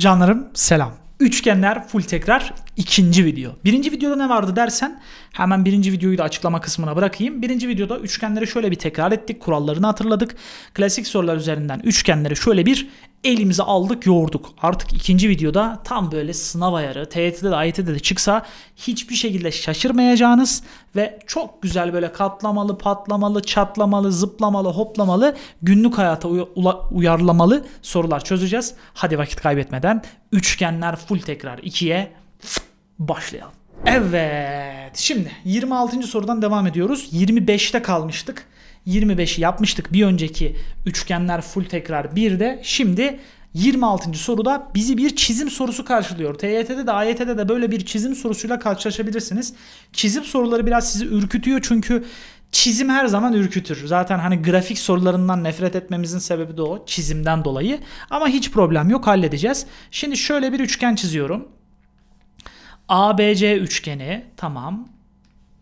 Canlarım selam. Üçgenler full tekrar ikinci video. Birinci videoda ne vardı dersen hemen birinci videoyu da açıklama kısmına bırakayım. Birinci videoda üçgenleri şöyle bir tekrar ettik. Kurallarını hatırladık. Klasik sorular üzerinden üçgenleri şöyle bir elimize aldık yoğurduk. Artık ikinci videoda tam böyle sınav ayarı TYT'de de AYT'de de çıksa hiçbir şekilde şaşırmayacağınız ve çok güzel böyle katlamalı, patlamalı, çatlamalı, zıplamalı, hoplamalı günlük hayata uyarlamalı sorular çözeceğiz. Hadi vakit kaybetmeden üçgenler full tekrar ikiye başlayalım. Evet şimdi 26. sorudan devam ediyoruz. 25'te kalmıştık. 25'i yapmıştık bir önceki üçgenler full tekrar bir de şimdi 26. soruda bizi bir çizim sorusu karşılıyor. TYT'de de AYT'de de böyle bir çizim sorusuyla karşılaşabilirsiniz. Çizim soruları biraz sizi ürkütüyor çünkü çizim her zaman ürkütür. Zaten hani grafik sorularından nefret etmemizin sebebi de o çizimden dolayı. Ama hiç problem yok halledeceğiz. Şimdi şöyle bir üçgen çiziyorum. ABC üçgeni tamam.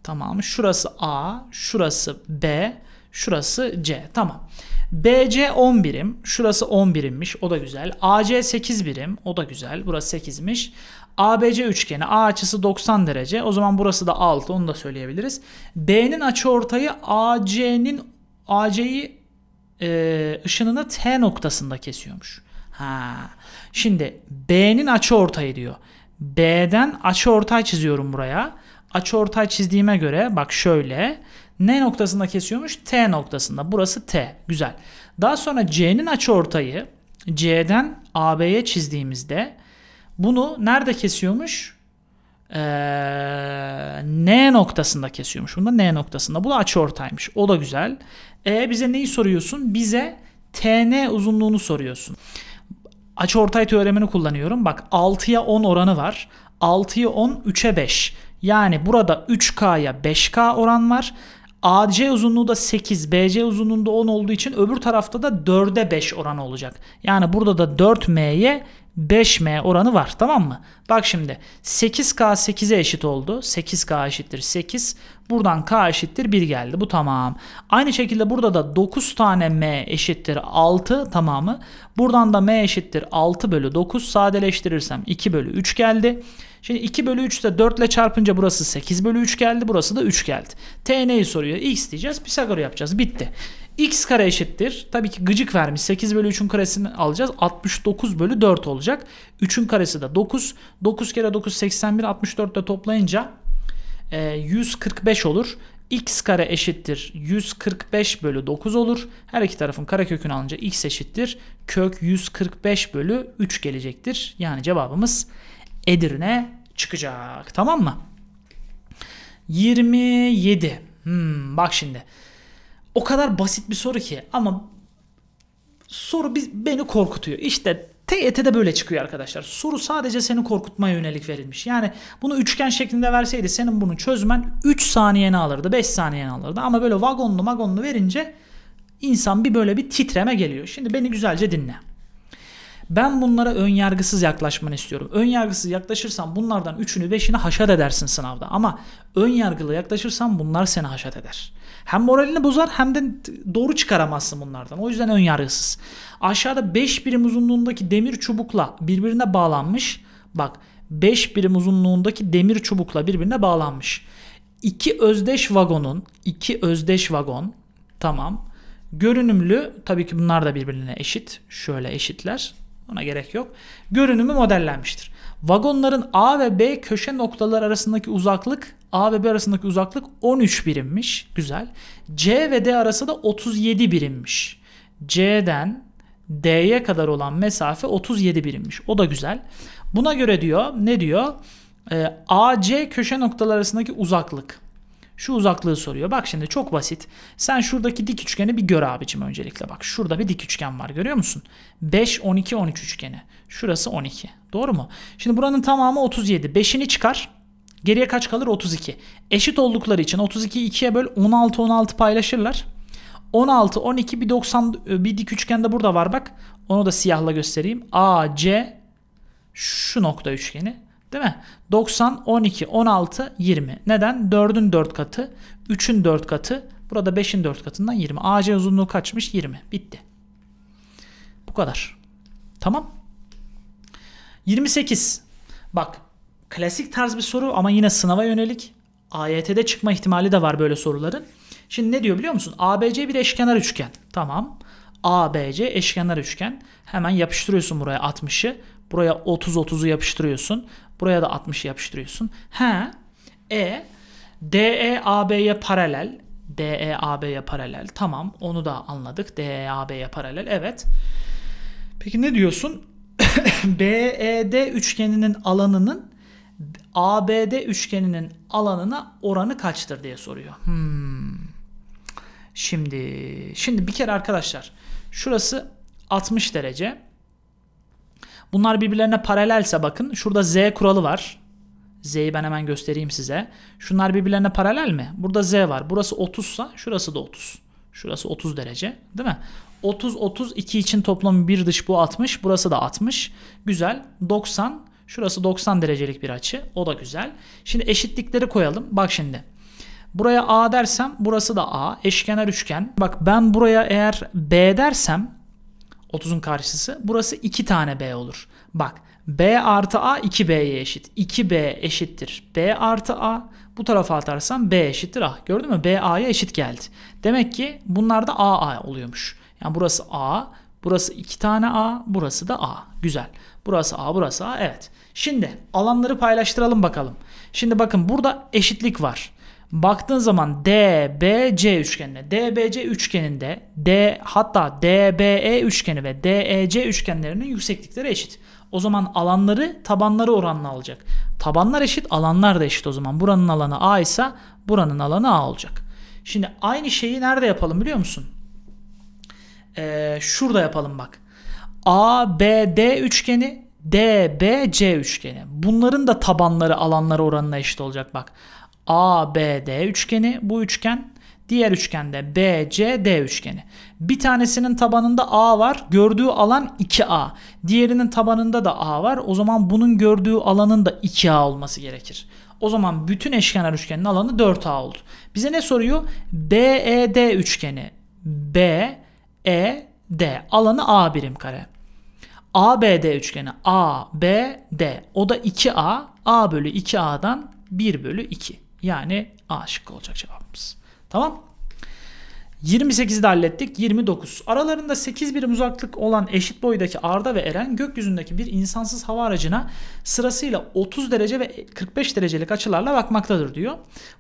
Tamam. Şurası A, şurası B, şurası C. Tamam. BC 10 birim. Şurası 10 birimmiş. O da güzel. AC 8 birim. O da güzel. Burası 8'miş. ABC üçgeni A açısı 90 derece. O zaman burası da 6 onu da söyleyebiliriz. B'nin açıortayı AC'nin AC'yi e, ışınını T noktasında kesiyormuş. Ha. Şimdi B'nin açıortayı diyor. B'den açı ortay çiziyorum buraya. Açı ortay çizdiğime göre bak şöyle. N noktasında kesiyormuş? T noktasında. Burası T. Güzel. Daha sonra C'nin açı ortayı C'den AB'ye çizdiğimizde bunu nerede kesiyormuş? Ee, N noktasında kesiyormuş. Bunda N noktasında. Bu da açı ortaymış. O da güzel. E bize neyi soruyorsun? Bize TN uzunluğunu soruyorsun açı ortay teoremini kullanıyorum. Bak 6'ya 10 oranı var. 6'ya 10 3'e 5. Yani burada 3K'ya 5K oran var. AC uzunluğu da 8, BC uzunluğunda 10 olduğu için öbür tarafta da 4'e 5 oran olacak. Yani burada da 4M'ye 5M oranı var tamam mı? Bak şimdi 8K 8'e eşit oldu. 8K eşittir 8. Buradan K eşittir 1 geldi. Bu tamam. Aynı şekilde burada da 9 tane M eşittir 6 tamamı. Buradan da M eşittir 6 bölü 9 sadeleştirirsem 2 bölü 3 geldi. Şimdi 2 bölü 3 de 4 ile çarpınca burası 8 bölü 3 geldi. Burası da 3 geldi. T neyi soruyor? X diyeceğiz. Pisagor'u yapacağız. Bitti x kare eşittir. Tabii ki gıcık vermiş. 8 bölü 3'ün karesini alacağız. 69 bölü 4 olacak. 3'ün karesi de 9. 9 kere 9 81 64 ile toplayınca 145 e, olur. x kare eşittir 145 bölü 9 olur. Her iki tarafın karekökünü alınca x eşittir kök 145 bölü 3 gelecektir. Yani cevabımız Edirne çıkacak. Tamam mı? 27. Hmm, bak şimdi o kadar basit bir soru ki ama soru biz, beni korkutuyor. İşte TYT'de e böyle çıkıyor arkadaşlar. Soru sadece seni korkutmaya yönelik verilmiş. Yani bunu üçgen şeklinde verseydi senin bunu çözmen 3 saniyeni alırdı, 5 saniyeni alırdı. Ama böyle vagonlu magonlu verince insan bir böyle bir titreme geliyor. Şimdi beni güzelce dinle. Ben bunlara önyargısız yaklaşmanı istiyorum. Önyargısız yaklaşırsan bunlardan 3'ünü 5'ini haşat edersin sınavda. Ama önyargılı yaklaşırsan bunlar seni haşat eder. Hem moralini bozar hem de doğru çıkaramazsın bunlardan. O yüzden ön yargısız. Aşağıda 5 birim uzunluğundaki demir çubukla birbirine bağlanmış. Bak 5 birim uzunluğundaki demir çubukla birbirine bağlanmış. İki özdeş vagonun, iki özdeş vagon tamam. Görünümlü tabii ki bunlar da birbirine eşit. Şöyle eşitler. Ona gerek yok. Görünümü modellenmiştir. Vagonların A ve B köşe noktalar arasındaki uzaklık A ve B arasındaki uzaklık 13 birimmiş. Güzel. C ve D arası da 37 birimmiş. C'den D'ye kadar olan mesafe 37 birimmiş. O da güzel. Buna göre diyor ne diyor? E, ee, AC köşe noktalar arasındaki uzaklık. Şu uzaklığı soruyor. Bak şimdi çok basit. Sen şuradaki dik üçgeni bir gör abicim öncelikle. Bak şurada bir dik üçgen var görüyor musun? 5, 12, 13 üçgeni. Şurası 12. Doğru mu? Şimdi buranın tamamı 37. 5'ini çıkar. Geriye kaç kalır? 32. Eşit oldukları için 32 2'ye böl 16 16 paylaşırlar. 16 12 bir 90 bir dik üçgende burada var bak. Onu da siyahla göstereyim. AC şu nokta üçgeni. Değil mi? 90 12 16 20. Neden? 4'ün 4 katı, 3'ün 4 katı, burada 5'in 4 katından 20. AC uzunluğu kaçmış? 20. Bitti. Bu kadar. Tamam. 28. Bak klasik tarz bir soru ama yine sınava yönelik. AYT'de çıkma ihtimali de var böyle soruların. Şimdi ne diyor biliyor musun? ABC bir eşkenar üçgen. Tamam. ABC eşkenar üçgen. Hemen yapıştırıyorsun buraya 60'ı. Buraya 30 30'u yapıştırıyorsun. Buraya da 60'ı yapıştırıyorsun. He. E DE paralel. DE paralel. Tamam. Onu da anladık. DE paralel. Evet. Peki ne diyorsun? BED üçgeninin alanının ABD üçgeninin alanına oranı kaçtır diye soruyor. Hmm. Şimdi şimdi bir kere arkadaşlar şurası 60 derece. Bunlar birbirlerine paralelse bakın şurada Z kuralı var. Z'yi ben hemen göstereyim size. Şunlar birbirlerine paralel mi? Burada Z var. Burası 30 sa şurası da 30. Şurası 30 derece değil mi? 30 30 2 için toplam bir dış bu 60. Burası da 60. Güzel. 90 Şurası 90 derecelik bir açı. O da güzel. Şimdi eşitlikleri koyalım. Bak şimdi. Buraya A dersem burası da A. Eşkenar üçgen. Bak ben buraya eğer B dersem 30'un karşısı. Burası 2 tane B olur. Bak B artı A 2B'ye eşit. 2B eşittir. B artı A bu tarafa atarsam B eşittir A. Gördün mü? B A'ya eşit geldi. Demek ki bunlar da A A oluyormuş. Yani burası A, burası 2 tane A, burası da A. Güzel. Burası A, burası A. Evet. Şimdi alanları paylaştıralım bakalım. Şimdi bakın burada eşitlik var. Baktığın zaman DBC üçgenine, DBC üçgeninde D hatta DBE üçgeni ve DEC üçgenlerinin yükseklikleri eşit. O zaman alanları tabanları oranla alacak. Tabanlar eşit, alanlar da eşit o zaman. Buranın alanı A ise buranın alanı A olacak. Şimdi aynı şeyi nerede yapalım biliyor musun? Ee, şurada yapalım bak. ABD üçgeni, DBC üçgeni. Bunların da tabanları alanları oranına eşit olacak bak. ABD üçgeni bu üçgen. Diğer üçgende BCD üçgeni. Bir tanesinin tabanında A var. Gördüğü alan 2A. Diğerinin tabanında da A var. O zaman bunun gördüğü alanın da 2A olması gerekir. O zaman bütün eşkenar üçgenin alanı 4A oldu. Bize ne soruyor? BED üçgeni. B, E, D. Alanı A birim kare. ABD üçgeni ABD. O da 2A. A bölü 2A'dan 1 bölü 2. Yani A şıkkı olacak cevabımız. Tamam. 28'i de hallettik. 29. Aralarında 8 birim uzaklık olan eşit boydaki Arda ve Eren gökyüzündeki bir insansız hava aracına sırasıyla 30 derece ve 45 derecelik açılarla bakmaktadır diyor.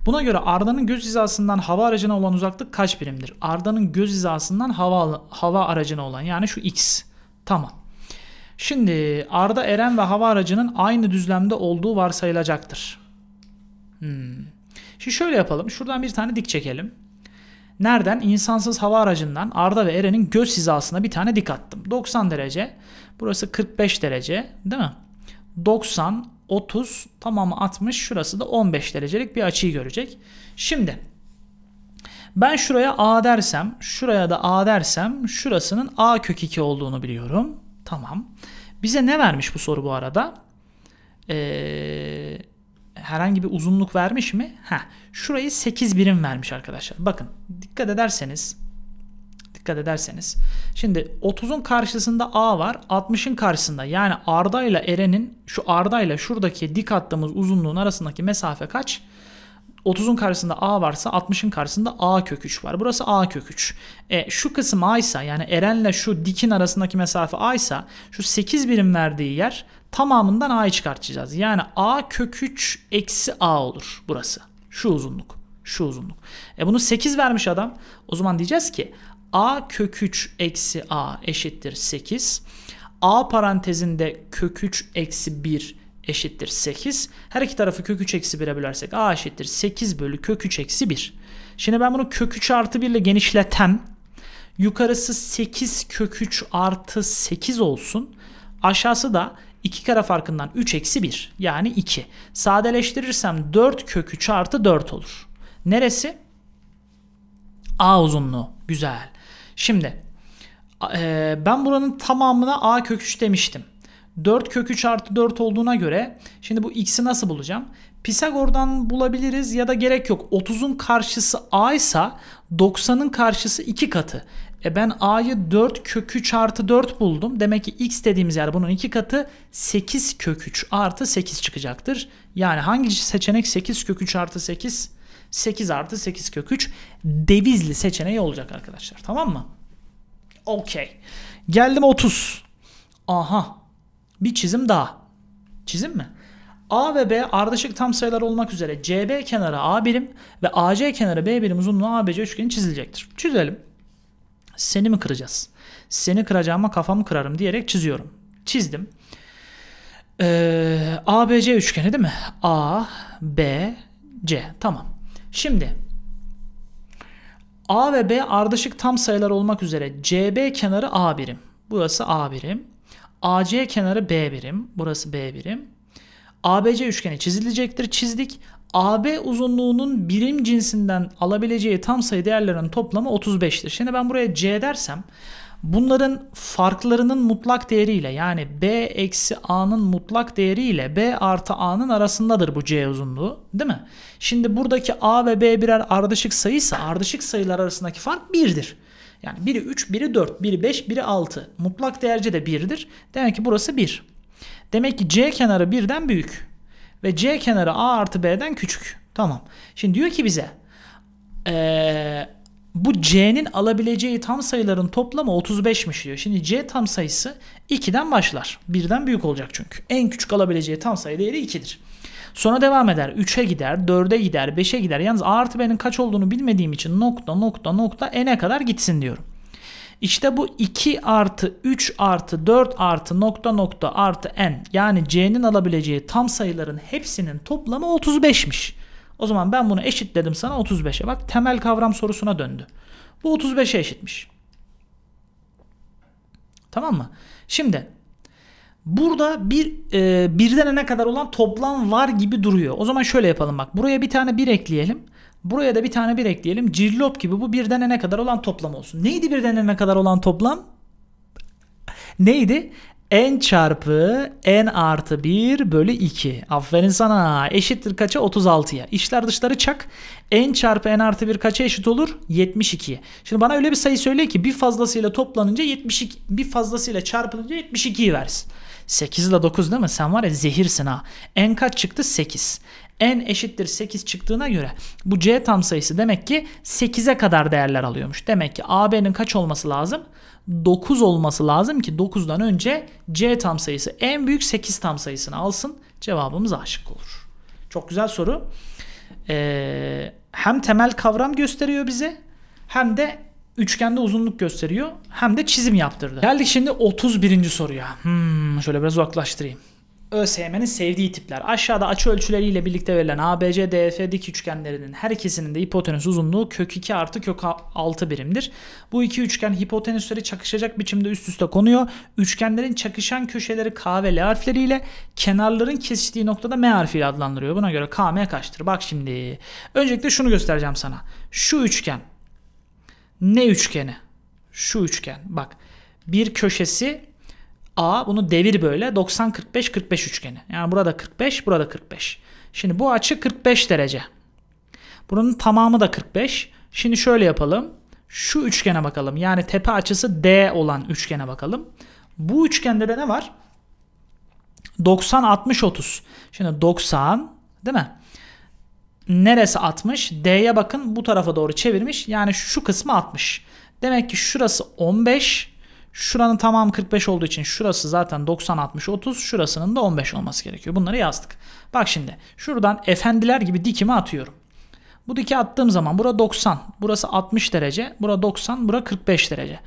Buna göre Arda'nın göz hizasından hava aracına olan uzaklık kaç birimdir? Arda'nın göz hizasından hava hava aracına olan yani şu x. Tamam. Şimdi Arda Eren ve hava aracının aynı düzlemde olduğu varsayılacaktır. Hmm. Şimdi şöyle yapalım. Şuradan bir tane dik çekelim. Nereden? İnsansız hava aracından Arda ve Eren'in göz hizasına bir tane dik attım. 90 derece. Burası 45 derece değil mi? 90, 30, tamamı 60. Şurası da 15 derecelik bir açıyı görecek. Şimdi ben şuraya A dersem, şuraya da A dersem şurasının A kök 2 olduğunu biliyorum. Tamam. Bize ne vermiş bu soru bu arada? Eee herhangi bir uzunluk vermiş mi? Ha, şurayı 8 birim vermiş arkadaşlar. Bakın dikkat ederseniz dikkat ederseniz şimdi 30'un karşısında A var 60'ın karşısında yani Arda ile Eren'in şu Arda ile şuradaki dik attığımız uzunluğun arasındaki mesafe kaç? 30'un karşısında A varsa 60'ın karşısında A kök 3 var. Burası A kök 3. E, şu kısım A ise yani Eren'le şu dikin arasındaki mesafe A ise şu 8 birim verdiği yer tamamından a'yı çıkartacağız. Yani a kök 3 eksi a olur burası. Şu uzunluk. Şu uzunluk. E bunu 8 vermiş adam. O zaman diyeceğiz ki a kök 3 eksi a eşittir 8. a parantezinde kök 3 eksi 1 eşittir 8. Her iki tarafı kök 3 eksi 1'e bölersek a eşittir 8 bölü kök 3 eksi 1. Şimdi ben bunu kök 3 artı 1 ile genişletem. Yukarısı 8 kök 3 artı 8 olsun. Aşağısı da 2 kare farkından 3 eksi 1 yani 2. Sadeleştirirsem 4 kökü artı 4 olur. Neresi? A uzunluğu. Güzel. Şimdi e, ben buranın tamamına A kök 3 demiştim. 4 kök 3 artı 4 olduğuna göre şimdi bu x'i nasıl bulacağım? Pisagor'dan bulabiliriz ya da gerek yok. 30'un karşısı a ise 90'ın karşısı 2 katı. E ben a'yı 4 kök 3 artı 4 buldum. Demek ki x dediğimiz yer bunun 2 katı 8 kök 3 artı 8 çıkacaktır. Yani hangi seçenek 8 kök 3 artı 8? 8 artı 8 kök 3 devizli seçeneği olacak arkadaşlar. Tamam mı? Okey. Geldim 30. Aha. Bir çizim daha. Çizim mi? A ve B ardışık tam sayılar olmak üzere CB kenarı A birim ve AC kenarı B birim uzunluğu ABC üçgeni çizilecektir. Çizelim. Seni mi kıracağız? Seni kıracağıma kafamı kırarım diyerek çiziyorum. Çizdim. Ee, ABC üçgeni değil mi? A, B, C. Tamam. Şimdi A ve B ardışık tam sayılar olmak üzere CB kenarı A birim. Burası A birim. AC kenarı B birim. Burası B birim. ABC üçgeni çizilecektir. Çizdik. AB uzunluğunun birim cinsinden alabileceği tam sayı değerlerin toplamı 35'tir. Şimdi ben buraya C dersem bunların farklarının mutlak değeriyle yani B eksi A'nın mutlak değeriyle B artı A'nın arasındadır bu C uzunluğu değil mi? Şimdi buradaki A ve B birer ardışık sayıysa ardışık sayılar arasındaki fark 1'dir. Yani biri 3, biri 4, biri 5, biri 6. Mutlak değerci de 1'dir. Demek ki burası 1. Demek ki C kenarı 1'den büyük. Ve C kenarı A artı B'den küçük. Tamam. Şimdi diyor ki bize ee, bu C'nin alabileceği tam sayıların toplamı 35'miş diyor. Şimdi C tam sayısı 2'den başlar. 1'den büyük olacak çünkü. En küçük alabileceği tam sayı değeri 2'dir. Sonra devam eder. 3'e gider, 4'e gider, 5'e gider. Yalnız A artı B'nin kaç olduğunu bilmediğim için nokta nokta nokta n'e kadar gitsin diyorum. İşte bu 2 artı 3 artı 4 artı nokta nokta artı n yani c'nin alabileceği tam sayıların hepsinin toplamı 35'miş. O zaman ben bunu eşitledim sana 35'e. Bak temel kavram sorusuna döndü. Bu 35'e eşitmiş. Tamam mı? Şimdi burada bir e, birden ne kadar olan toplam var gibi duruyor. O zaman şöyle yapalım bak. Buraya bir tane 1 ekleyelim. Buraya da bir tane bir ekleyelim. Cirlop gibi bu bir denene kadar olan toplam olsun. Neydi bir denene kadar olan toplam? Neydi? n çarpı n artı 1 bölü 2. Aferin sana. Eşittir kaça? 36'ya. İşler dışları çak. n çarpı n artı 1 kaça eşit olur? 72'ye. Şimdi bana öyle bir sayı söyle ki bir fazlasıyla toplanınca 72, bir fazlasıyla çarpılınca 72'yi versin. 8 ile 9 değil mi? Sen var ya zehirsin ha. N kaç çıktı? 8 n eşittir 8 çıktığına göre bu c tam sayısı demek ki 8'e kadar değerler alıyormuş. Demek ki ab'nin kaç olması lazım? 9 olması lazım ki 9'dan önce c tam sayısı en büyük 8 tam sayısını alsın. Cevabımız aşık olur. Çok güzel soru. Ee, hem temel kavram gösteriyor bize hem de üçgende uzunluk gösteriyor hem de çizim yaptırdı. Geldik şimdi 31. soruya. Hmm, şöyle biraz uzaklaştırayım. ÖSYM'nin sevdiği tipler. Aşağıda açı ölçüleriyle birlikte verilen ABC, DF dik üçgenlerinin her ikisinin de hipotenüs uzunluğu kök 2 artı kök 6 birimdir. Bu iki üçgen hipotenüsleri çakışacak biçimde üst üste konuyor. Üçgenlerin çakışan köşeleri K ve L harfleriyle kenarların kesiştiği noktada M harfiyle adlandırıyor. Buna göre KM kaçtır? Bak şimdi. Öncelikle şunu göstereceğim sana. Şu üçgen. Ne üçgeni? Şu üçgen. Bak. Bir köşesi A bunu devir böyle 90-45-45 üçgeni. Yani burada 45 burada 45. Şimdi bu açı 45 derece. Bunun tamamı da 45. Şimdi şöyle yapalım. Şu üçgene bakalım. Yani tepe açısı D olan üçgene bakalım. Bu üçgende de ne var? 90 60 30. Şimdi 90 değil mi? Neresi 60? D'ye bakın bu tarafa doğru çevirmiş. Yani şu kısmı 60. Demek ki şurası 15, Şuranın tamam 45 olduğu için şurası zaten 90 60 30 şurasının da 15 olması gerekiyor. Bunları yazdık. Bak şimdi şuradan efendiler gibi dikimi atıyorum. Bu dike attığım zaman bura 90, burası 60 derece, bura 90, bura 45 derece.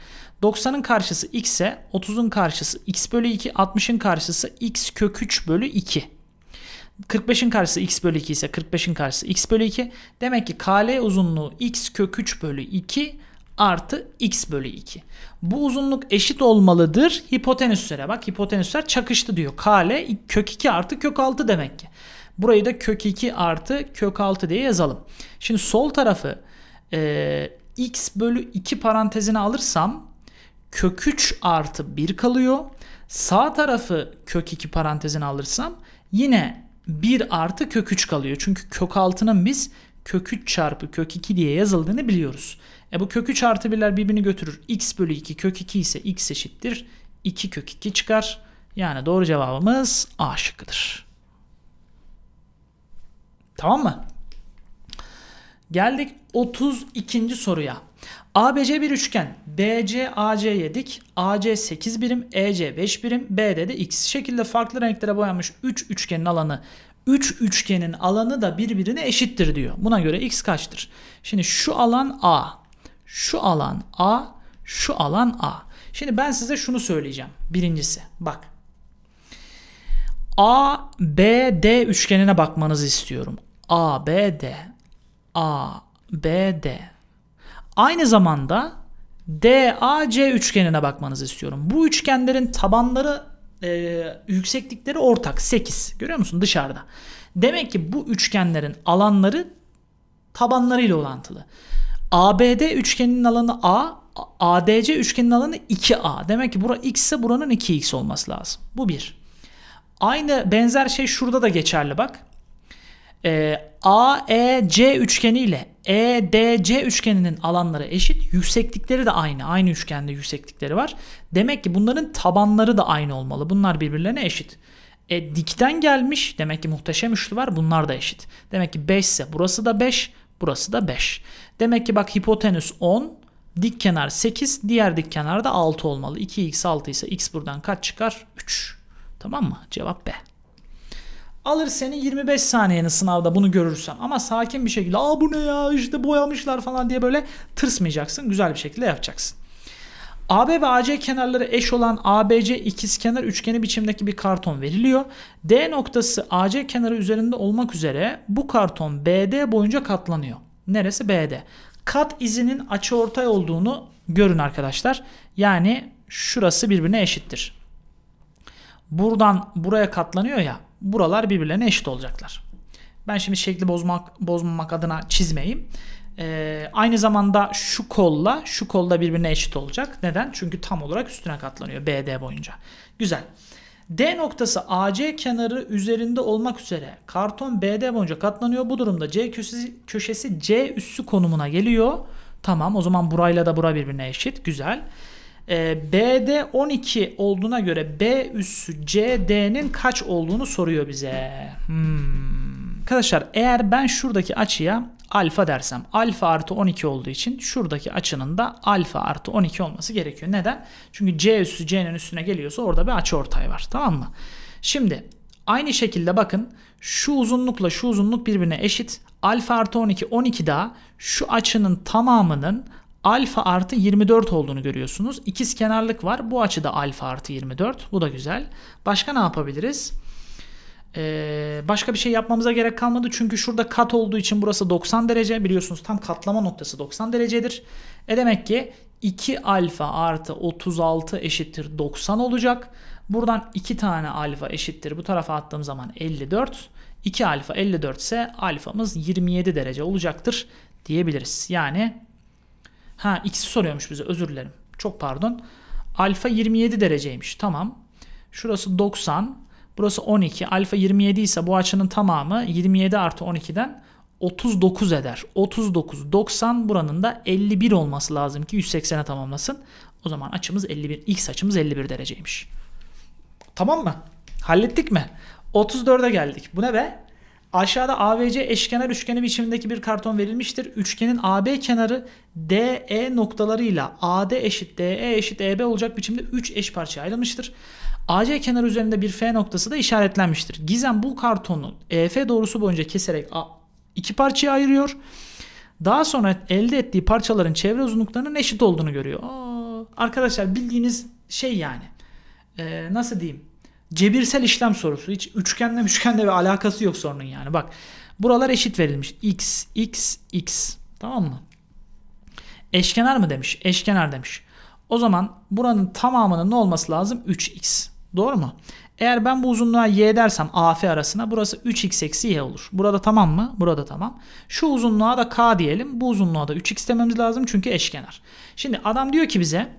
90'ın karşısı x ise 30'un karşısı x bölü 2, 60'ın karşısı x kök 3 bölü 2. 45'in karşısı x bölü 2 ise 45'in karşısı x bölü 2. Demek ki kale uzunluğu x kök 3 bölü 2 artı x bölü 2. Bu uzunluk eşit olmalıdır hipotenüslere. Bak hipotenüsler çakıştı diyor. Kale kök 2 artı kök 6 demek ki. Burayı da kök 2 artı kök 6 diye yazalım. Şimdi sol tarafı e, x bölü 2 parantezine alırsam kök 3 artı 1 kalıyor. Sağ tarafı kök 2 parantezine alırsam yine 1 artı kök 3 kalıyor. Çünkü kök 6'nın biz kök 3 çarpı kök 2 diye yazıldığını biliyoruz. E bu kök 3 artı 1'ler birbirini götürür. x bölü 2 kök 2 ise x eşittir. 2 kök 2 çıkar. Yani doğru cevabımız A şıkkıdır. Tamam mı? Geldik 32. soruya. ABC bir üçgen. BC AC'ye dik. AC 8 birim, EC 5 birim, BD de x. Şekilde farklı renklere boyanmış 3 üç üçgenin alanı 3 üçgenin alanı da birbirine eşittir diyor. Buna göre x kaçtır? Şimdi şu alan A, şu alan A, şu alan A. Şimdi ben size şunu söyleyeceğim. Birincisi bak. A, B, D üçgenine bakmanızı istiyorum. A, B, D. A, B, D. Aynı zamanda DAC üçgenine bakmanızı istiyorum. Bu üçgenlerin tabanları e, yükseklikleri ortak 8. Görüyor musun dışarıda? Demek ki bu üçgenlerin alanları tabanlarıyla orantılı. ABD üçgeninin alanı A, ADC üçgeninin alanı 2A. Demek ki bura x ise buranın 2x olması lazım. Bu bir. Aynı benzer şey şurada da geçerli bak. Ee, AEC üçgeni ile EDC üçgeninin alanları eşit. Yükseklikleri de aynı. Aynı üçgende yükseklikleri var. Demek ki bunların tabanları da aynı olmalı. Bunlar birbirlerine eşit. E, dikten gelmiş demek ki muhteşem üçlü var bunlar da eşit. Demek ki 5 ise burası da 5 burası da 5. Demek ki bak hipotenüs 10 dik kenar 8 diğer dik kenar da 6 olmalı. 2x 6 ise x buradan kaç çıkar? 3. Tamam mı? Cevap B. Alır seni 25 saniyeni sınavda bunu görürsen ama sakin bir şekilde aa bu ne ya işte boyamışlar falan diye böyle tırsmayacaksın. Güzel bir şekilde yapacaksın. AB ve AC kenarları eş olan ABC ikizkenar üçgeni biçimdeki bir karton veriliyor. D noktası AC kenarı üzerinde olmak üzere bu karton BD boyunca katlanıyor. Neresi BD? Kat izinin açıortay olduğunu görün arkadaşlar. Yani şurası birbirine eşittir. Buradan buraya katlanıyor ya. Buralar birbirlerine eşit olacaklar. Ben şimdi şekli bozmak bozmamak adına çizmeyeyim. E, aynı zamanda şu kolla şu kolda birbirine eşit olacak. Neden? Çünkü tam olarak üstüne katlanıyor BD boyunca. Güzel. D noktası AC kenarı üzerinde olmak üzere karton BD boyunca katlanıyor. Bu durumda C köşesi, köşesi C üssü konumuna geliyor. Tamam o zaman burayla da bura birbirine eşit. Güzel. E, BD 12 olduğuna göre B üssü CD'nin kaç olduğunu soruyor bize. Hmm. Arkadaşlar eğer ben şuradaki açıya alfa dersem alfa artı 12 olduğu için şuradaki açının da alfa artı 12 olması gerekiyor. Neden? Çünkü C üssü C'nin üstüne geliyorsa orada bir açı var. Tamam mı? Şimdi aynı şekilde bakın şu uzunlukla şu uzunluk birbirine eşit. Alfa artı 12 12 daha şu açının tamamının alfa artı 24 olduğunu görüyorsunuz. İkiz kenarlık var. Bu açı da alfa artı 24. Bu da güzel. Başka ne yapabiliriz? Ee, başka bir şey yapmamıza gerek kalmadı. Çünkü şurada kat olduğu için burası 90 derece. Biliyorsunuz tam katlama noktası 90 derecedir. E demek ki 2 alfa artı 36 eşittir 90 olacak. Buradan 2 tane alfa eşittir. Bu tarafa attığım zaman 54. 2 alfa 54 ise alfamız 27 derece olacaktır diyebiliriz. Yani ha x'i soruyormuş bize özür dilerim. Çok pardon. Alfa 27 dereceymiş. Tamam. Şurası 90. Burası 12. Alfa 27 ise bu açının tamamı 27 artı 12'den 39 eder. 39, 90 buranın da 51 olması lazım ki 180'e tamamlasın. O zaman açımız 51, x açımız 51 dereceymiş. Tamam mı? Hallettik mi? 34'e geldik. Bu ne be? Aşağıda ABC eşkenar üçgeni biçimindeki bir karton verilmiştir. Üçgenin AB kenarı DE noktalarıyla AD eşit DE eşit EB olacak biçimde 3 eş parçaya ayrılmıştır. AC kenar üzerinde bir F noktası da işaretlenmiştir. Gizem bu kartonu EF doğrusu boyunca keserek iki parçaya ayırıyor. Daha sonra elde ettiği parçaların çevre uzunluklarının eşit olduğunu görüyor. Aa, arkadaşlar bildiğiniz şey yani. Ee, nasıl diyeyim? Cebirsel işlem sorusu. Hiç üçgenle üçgenle ve alakası yok sorunun yani. Bak buralar eşit verilmiş. X, X, X. Tamam mı? Eşkenar mı demiş? Eşkenar demiş. O zaman buranın tamamının ne olması lazım? 3x. Doğru mu? Eğer ben bu uzunluğa y dersem af arasına burası 3x eksi y olur. Burada tamam mı? Burada tamam. Şu uzunluğa da k diyelim. Bu uzunluğa da 3x dememiz lazım çünkü eşkenar. Şimdi adam diyor ki bize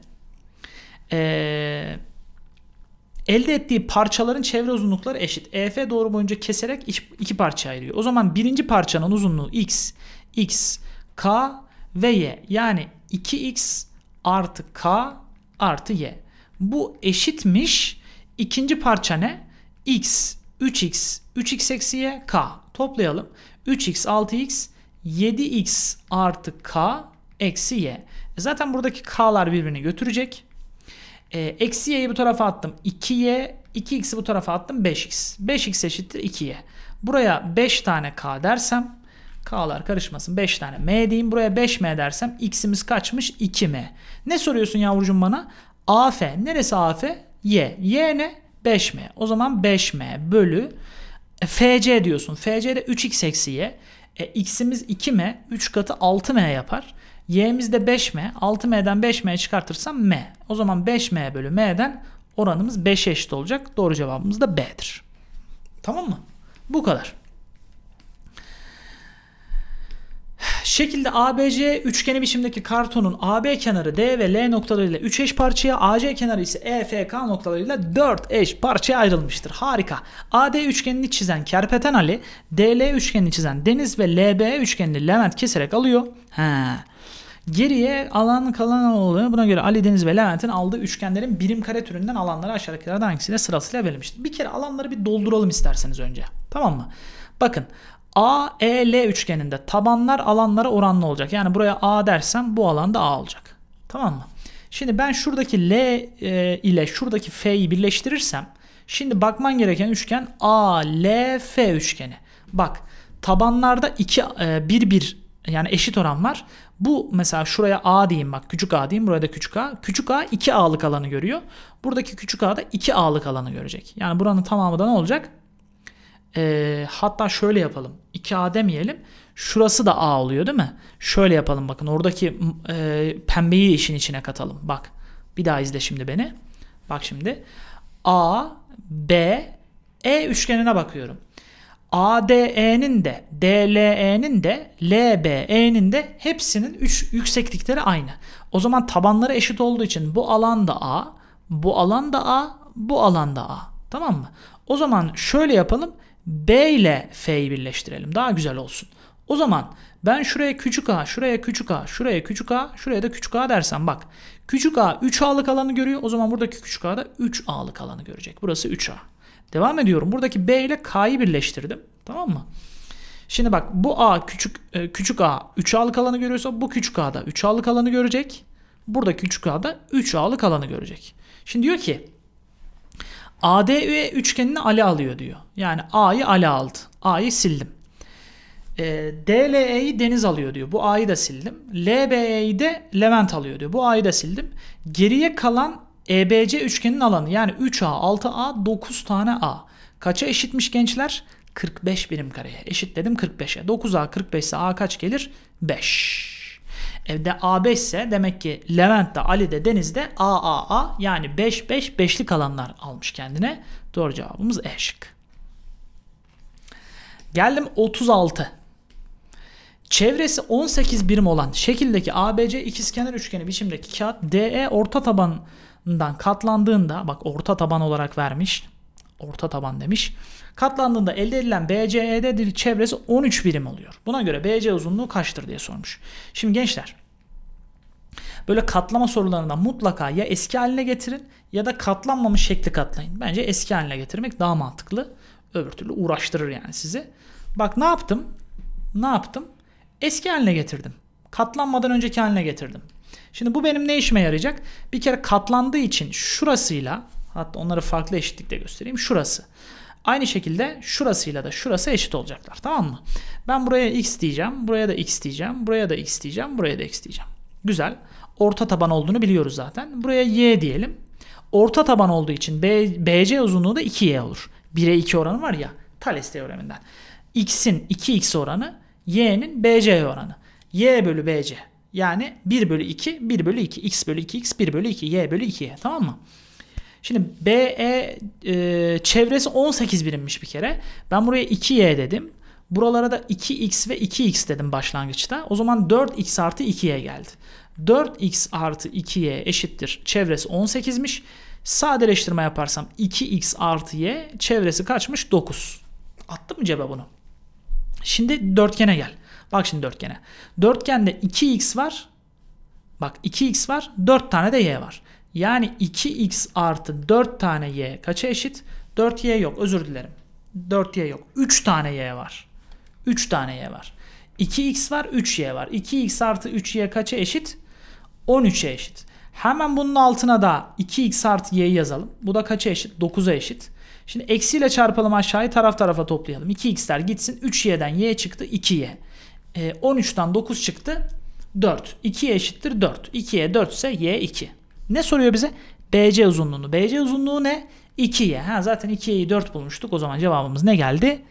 ee, elde ettiği parçaların çevre uzunlukları eşit. EF doğru boyunca keserek iki parça ayırıyor. O zaman birinci parçanın uzunluğu x, x, k ve y. Yani 2x artı k artı y. Bu eşitmiş İkinci parça ne? x, 3x, 3x eksi y, k. Toplayalım. 3x, 6x, 7x artı k eksi y. E zaten buradaki k'lar birbirini götürecek. E, eksi y'yi bu tarafa attım. 2y, 2x'i bu tarafa attım. 5x. 5x eşittir 2y. Buraya 5 tane k dersem K'lar karışmasın. 5 tane M diyeyim. Buraya 5M dersem x'imiz kaçmış? 2M. Ne soruyorsun yavrucuğum bana? AF. Neresi AF? Y. Y ne? 5M. O zaman 5M bölü e, FC diyorsun. FC de 3x eksi y. E, x'imiz 2m, 3 katı 6m yapar. y'miz de 5m. 6m'den 5m çıkartırsam m. O zaman 5m bölü m'den oranımız 5 eşit olacak. Doğru cevabımız da b'dir. Tamam mı? Bu kadar. Şekilde ABC üçgeni biçimdeki kartonun AB kenarı D ve L noktalarıyla 3 eş parçaya, AC kenarı ise EFK noktalarıyla 4 eş parçaya ayrılmıştır. Harika. AD üçgenini çizen Kerpeten Ali, DL üçgenini çizen Deniz ve LB üçgenini Levent keserek alıyor. He. Geriye alan kalan oluyor. Buna göre Ali Deniz ve Levent'in aldığı üçgenlerin birim kare türünden alanları aşağıdakilerden hangisiyle sırasıyla verilmiştir. Bir kere alanları bir dolduralım isterseniz önce. Tamam mı? Bakın AEL üçgeninde tabanlar alanlara oranlı olacak. Yani buraya A dersem bu alanda A olacak. Tamam mı? Şimdi ben şuradaki L e, ile şuradaki F'yi birleştirirsem şimdi bakman gereken üçgen ALF üçgeni. Bak tabanlarda 2 1 1 yani eşit oran var. Bu mesela şuraya A diyeyim bak küçük A diyeyim buraya da küçük A. Küçük A 2 A'lık alanı görüyor. Buradaki küçük A da 2 A'lık alanı görecek. Yani buranın tamamı da ne olacak? E, hatta şöyle yapalım. 2A demeyelim. Şurası da A oluyor değil mi? Şöyle yapalım bakın. Oradaki e, pembeyi işin içine katalım. Bak. Bir daha izle şimdi beni. Bak şimdi. A, B, E üçgenine bakıyorum. ADE'nin de, DLE'nin de, LBE'nin de hepsinin üç yükseklikleri aynı. O zaman tabanları eşit olduğu için bu alan da A, bu alan da A, bu alan da A. Tamam mı? O zaman şöyle yapalım. B ile F'yi birleştirelim. Daha güzel olsun. O zaman ben şuraya küçük a, şuraya küçük a, şuraya küçük a, şuraya da küçük a dersem bak. Küçük a 3a'lık alanı görüyor. O zaman buradaki küçük a da 3a'lık alanı görecek. Burası 3a. Devam ediyorum. Buradaki b ile k'yı birleştirdim. Tamam mı? Şimdi bak bu a küçük e, küçük a 3a'lık alanı görüyorsa bu küçük a da 3a'lık alanı görecek. Burada küçük a da 3a'lık alanı görecek. Şimdi diyor ki ADE üçgenini ale alıyor diyor. Yani A'yı ale aldı. A'yı sildim. E, DLE'yi Deniz alıyor diyor. Bu A'yı da sildim. LBE'yi de Levent alıyor diyor. Bu A'yı da sildim. Geriye kalan EBC üçgenin alanı yani 3A, 6A, 9 tane A. Kaça eşitmiş gençler? 45 birim kareye. Eşitledim 45'e. 9A 45 ise A kaç gelir? 5. Evde A5 ise demek ki Levent de Ali de Deniz de AAA yani 5 5 5'lik alanlar almış kendine. Doğru cevabımız E şık. Geldim 36. Çevresi 18 birim olan şekildeki ABC ikizkenar üçgeni biçimdeki kağıt DE orta tabandan katlandığında bak orta taban olarak vermiş. Orta taban demiş. Katlandığında elde edilen BCED çevresi 13 birim oluyor. Buna göre BC e uzunluğu kaçtır diye sormuş. Şimdi gençler Böyle katlama sorularında mutlaka ya eski haline getirin ya da katlanmamış şekli katlayın. Bence eski haline getirmek daha mantıklı. Öbür türlü uğraştırır yani sizi. Bak ne yaptım? Ne yaptım? Eski haline getirdim. Katlanmadan önceki haline getirdim. Şimdi bu benim ne işime yarayacak? Bir kere katlandığı için şurasıyla hatta onları farklı eşitlikte göstereyim. Şurası. Aynı şekilde şurasıyla da şurası eşit olacaklar. Tamam mı? Ben buraya x diyeceğim. Buraya da x diyeceğim. Buraya da x diyeceğim. Buraya da x diyeceğim. Güzel. Orta taban olduğunu biliyoruz zaten. Buraya y diyelim. Orta taban olduğu için B, BC uzunluğu da 2y olur. 1'e 2 oranı var ya. Thales teoreminden. X'in 2x oranı y'nin BC oranı. y bölü BC. Yani 1 bölü 2, 1 bölü 2, x bölü 2, x 1 bölü 2, y bölü 2'ye tamam mı? Şimdi BE e, çevresi 18 birimmiş bir kere. Ben buraya 2Y dedim. Buralara da 2x ve 2x dedim başlangıçta. O zaman 4x artı 2y geldi. 4x artı 2y eşittir. Çevresi 18'miş. Sadeleştirme yaparsam 2x artı y çevresi kaçmış? 9. Attı mı cebe bunu? Şimdi dörtgene gel. Bak şimdi dörtgene. Dörtgende 2x var. Bak 2x var. 4 tane de y var. Yani 2x artı 4 tane y kaça eşit? 4y yok özür dilerim. 4y yok. 3 tane y var. 3 tane y var. 2x var 3y var. 2x artı 3y kaça eşit? 13'e eşit. Hemen bunun altına da 2x artı y'yi yazalım. Bu da kaça eşit? 9'a eşit. Şimdi eksiyle çarpalım aşağıyı taraf tarafa toplayalım. 2x'ler gitsin. 3y'den y çıktı 2y. E, 13'ten 9 çıktı 4. 2'ye eşittir 4. 2'ye 4 ise y 2. Ne soruyor bize? BC uzunluğunu. BC uzunluğu ne? 2'ye. Ha zaten 2'yi 4 bulmuştuk. O zaman cevabımız ne geldi?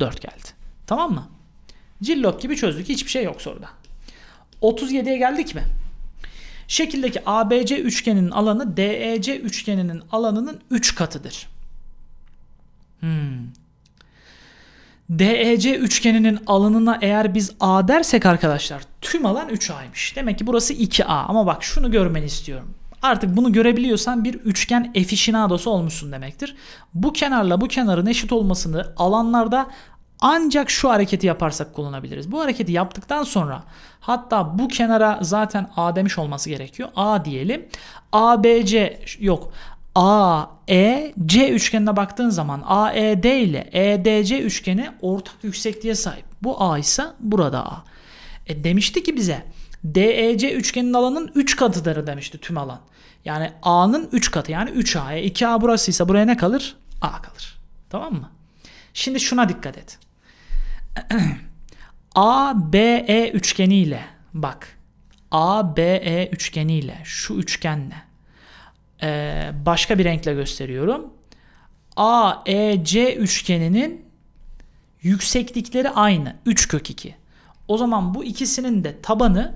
4 geldi. Tamam mı? Cillop gibi çözdük. Hiçbir şey yok soruda. 37'ye geldik mi? Şekildeki ABC üçgeninin alanı DEC üçgeninin alanının 3 katıdır. Hmm. DEC üçgeninin alanına eğer biz A dersek arkadaşlar tüm alan 3A'ymış. Demek ki burası 2A ama bak şunu görmeni istiyorum. Artık bunu görebiliyorsan bir üçgen efişinadosu olmuşsun demektir. Bu kenarla bu kenarın eşit olmasını alanlarda ancak şu hareketi yaparsak kullanabiliriz. Bu hareketi yaptıktan sonra hatta bu kenara zaten A demiş olması gerekiyor. A diyelim. ABC yok. AEC üçgenine baktığın zaman AED ile EDC üçgeni ortak yüksekliğe sahip. Bu A ise burada A. E demişti ki bize DEC üçgenin alanın 3 katıdır demişti tüm alan. Yani A'nın 3 katı yani 3A. 2A e, burasıysa buraya ne kalır? A kalır. Tamam mı? Şimdi şuna dikkat et. A B E üçgeniyle bak A B E üçgeniyle şu üçgenle ee, başka bir renkle gösteriyorum. A E C üçgeninin yükseklikleri aynı. 3 kök 2. O zaman bu ikisinin de tabanı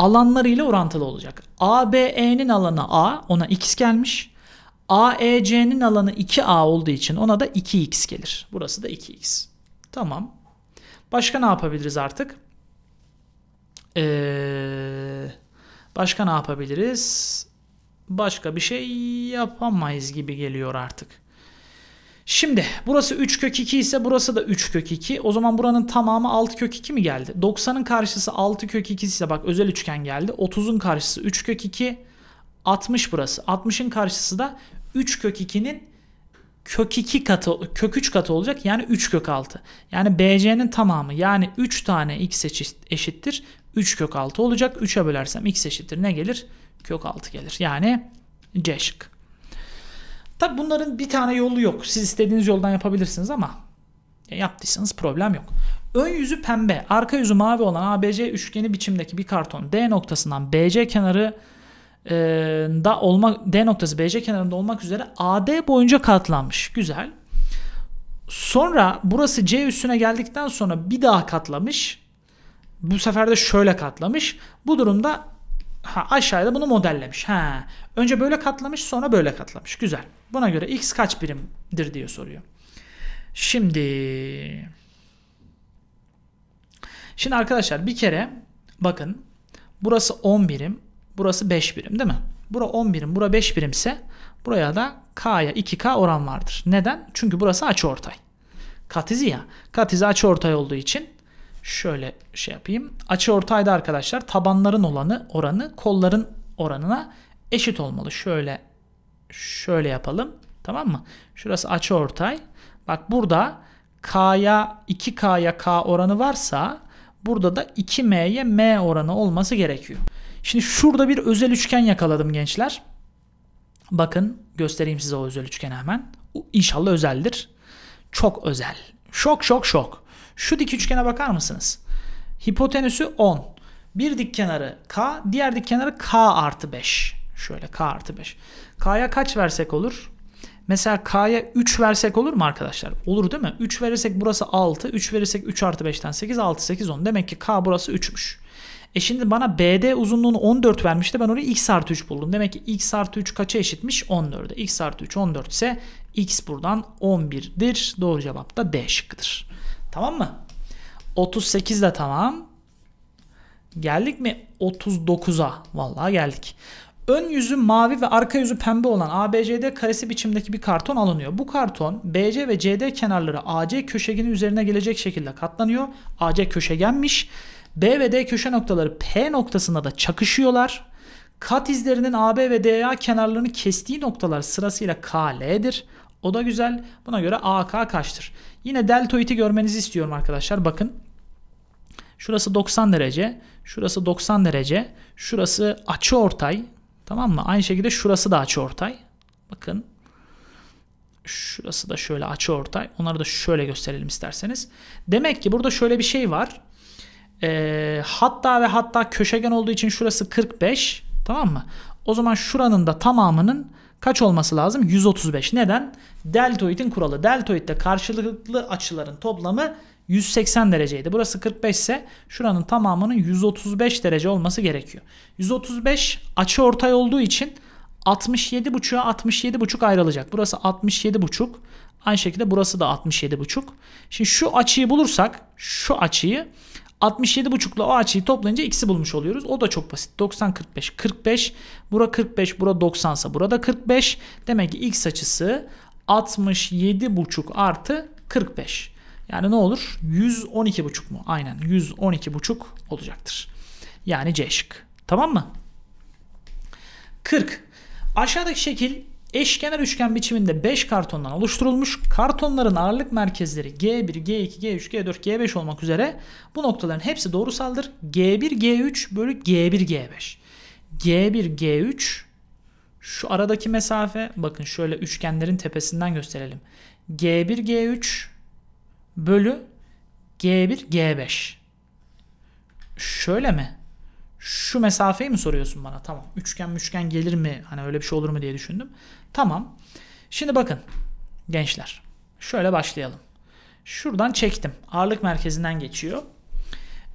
alanlarıyla orantılı olacak. ABE'nin alanı A ona x gelmiş. AEC'nin alanı 2A olduğu için ona da 2x gelir. Burası da 2x. Tamam. Başka ne yapabiliriz artık? Ee, başka ne yapabiliriz? Başka bir şey yapamayız gibi geliyor artık. Şimdi burası 3 kök 2 ise burası da 3 kök 2. O zaman buranın tamamı 6 kök 2 mi geldi? 90'ın karşısı 6 kök 2 ise bak özel üçgen geldi. 30'un karşısı 3 kök 2. 60 burası. 60'ın karşısı da 3 kök 2'nin kök 2 katı, kök 3 katı olacak. Yani 3 kök 6. Yani BC'nin tamamı yani 3 tane x eşittir. 3 kök 6 olacak. 3'e bölersem x eşittir. Ne gelir? Kök 6 gelir. Yani C şık. Tabi bunların bir tane yolu yok. Siz istediğiniz yoldan yapabilirsiniz ama yaptıysanız problem yok. Ön yüzü pembe, arka yüzü mavi olan ABC üçgeni biçimdeki bir karton D noktasından BC kenarı e, da olmak D noktası BC kenarında olmak üzere AD boyunca katlanmış. Güzel. Sonra burası C üstüne geldikten sonra bir daha katlamış. Bu sefer de şöyle katlamış. Bu durumda ha, aşağıda bunu modellemiş. Ha. Önce böyle katlamış sonra böyle katlamış. Güzel. Buna göre x kaç birimdir diye soruyor. Şimdi Şimdi arkadaşlar bir kere bakın burası 10 birim, burası 5 birim değil mi? Bura 10 birim, bura 5 birimse buraya da k'ya 2k oran vardır. Neden? Çünkü burası açıortay. Katizi ya. Katizi açıortay olduğu için şöyle şey yapayım. Açıortayda arkadaşlar tabanların olanı oranı kolların oranına eşit olmalı. Şöyle şöyle yapalım. Tamam mı? Şurası açı ortay. Bak burada K'ya 2K'ya K oranı varsa burada da 2M'ye M oranı olması gerekiyor. Şimdi şurada bir özel üçgen yakaladım gençler. Bakın göstereyim size o özel üçgeni hemen. İnşallah özeldir. Çok özel. Şok şok şok. Şu dik üçgene bakar mısınız? Hipotenüsü 10. Bir dik kenarı K, diğer dik kenarı K artı 5. Şöyle k artı 5. K'ya kaç versek olur? Mesela K'ya 3 versek olur mu arkadaşlar? Olur değil mi? 3 verirsek burası 6. 3 verirsek 3 artı 5'ten 8. 6, 8, 10. Demek ki K burası 3'müş. E şimdi bana BD uzunluğunu 14 vermişti. Ben oraya x artı 3 buldum. Demek ki x artı 3 kaça eşitmiş? 14'e. x artı 3 14 ise x buradan 11'dir. Doğru cevap da D şıkkıdır. Tamam mı? 38 de tamam. Geldik mi 39'a? Vallahi geldik. Ön yüzü mavi ve arka yüzü pembe olan ABCD karesi biçimdeki bir karton alınıyor. Bu karton BC ve CD kenarları AC köşegeni üzerine gelecek şekilde katlanıyor. AC köşegenmiş. B ve D köşe noktaları P noktasında da çakışıyorlar. Kat izlerinin AB ve DA kenarlarını kestiği noktalar sırasıyla KL'dir. O da güzel. Buna göre AK kaçtır? Yine deltoidi görmenizi istiyorum arkadaşlar. Bakın. Şurası 90 derece. Şurası 90 derece. Şurası açı ortay. Tamam mı? Aynı şekilde şurası da açıortay. Bakın. Şurası da şöyle açıortay. Onları da şöyle gösterelim isterseniz. Demek ki burada şöyle bir şey var. E, hatta ve hatta köşegen olduğu için şurası 45. Tamam mı? O zaman şuranın da tamamının kaç olması lazım? 135. Neden? Deltoidin kuralı. Deltoidde karşılıklı açıların toplamı 180 dereceydi. Burası 45 ise şuranın tamamının 135 derece olması gerekiyor. 135 açı ortay olduğu için 67.5'a 67.5 ayrılacak. Burası 67.5. Aynı şekilde burası da 67.5. Şimdi şu açıyı bulursak şu açıyı 67.5 ile o açıyı toplayınca x'i bulmuş oluyoruz. O da çok basit. 90 45 45. Bura 45, bura 90 ise burada 45. Demek ki x açısı 67.5 artı 45. Yani ne olur? 112,5 mu? Aynen 112,5 olacaktır. Yani C şık. Tamam mı? 40. Aşağıdaki şekil eşkenar üçgen biçiminde 5 kartondan oluşturulmuş. Kartonların ağırlık merkezleri G1, G2, G3, G4, G5 olmak üzere bu noktaların hepsi doğrusaldır. G1, G3 bölü G1, G5. G1, G3 şu aradaki mesafe bakın şöyle üçgenlerin tepesinden gösterelim. G1, G3 bölü G1 G5. Şöyle mi? Şu mesafeyi mi soruyorsun bana? Tamam. Üçgen üçgen gelir mi? Hani öyle bir şey olur mu diye düşündüm. Tamam. Şimdi bakın gençler. Şöyle başlayalım. Şuradan çektim. Ağırlık merkezinden geçiyor.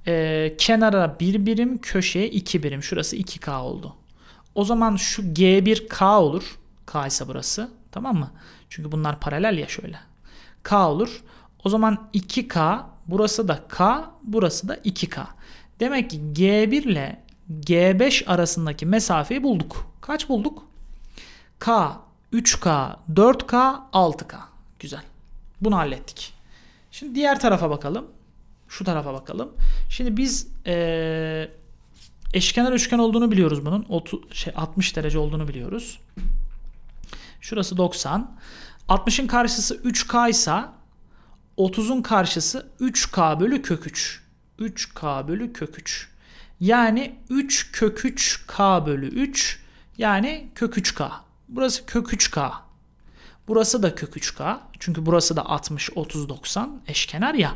Ee, kenara 1 birim, köşeye 2 birim. Şurası 2K oldu. O zaman şu G1K olur. K ise burası. Tamam mı? Çünkü bunlar paralel ya şöyle. K olur. O zaman 2K burası da K burası da 2K. Demek ki G1 ile G5 arasındaki mesafeyi bulduk. Kaç bulduk? K, 3K, 4K, 6K. Güzel. Bunu hallettik. Şimdi diğer tarafa bakalım. Şu tarafa bakalım. Şimdi biz ee, eşkenar üçgen olduğunu biliyoruz bunun. 30, şey, 60 derece olduğunu biliyoruz. Şurası 90. 60'ın karşısı 3K ise 30'un karşısı 3k bölü kök 3. 3k bölü kök 3. Yani 3 kök 3k bölü 3 yani kök 3k. Burası kök 3k. Burası da kök 3k. Çünkü burası da 60, 30, 90 eşkenar ya.